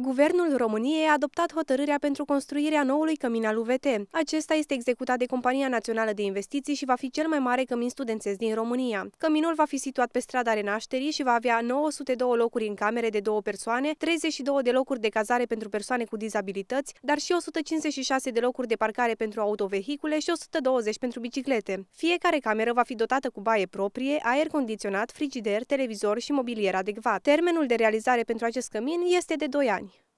Guvernul României a adoptat hotărârea pentru construirea noului cămin al UVT. Acesta este executat de Compania Națională de Investiții și va fi cel mai mare cămin studențesc din România. Căminul va fi situat pe strada Renașterii și va avea 902 locuri în camere de două persoane, 32 de locuri de cazare pentru persoane cu dizabilități, dar și 156 de locuri de parcare pentru autovehicule și 120 pentru biciclete. Fiecare cameră va fi dotată cu baie proprie, aer condiționat, frigider, televizor și mobilier adecvat. Termenul de realizare pentru acest cămin este de 2 ani.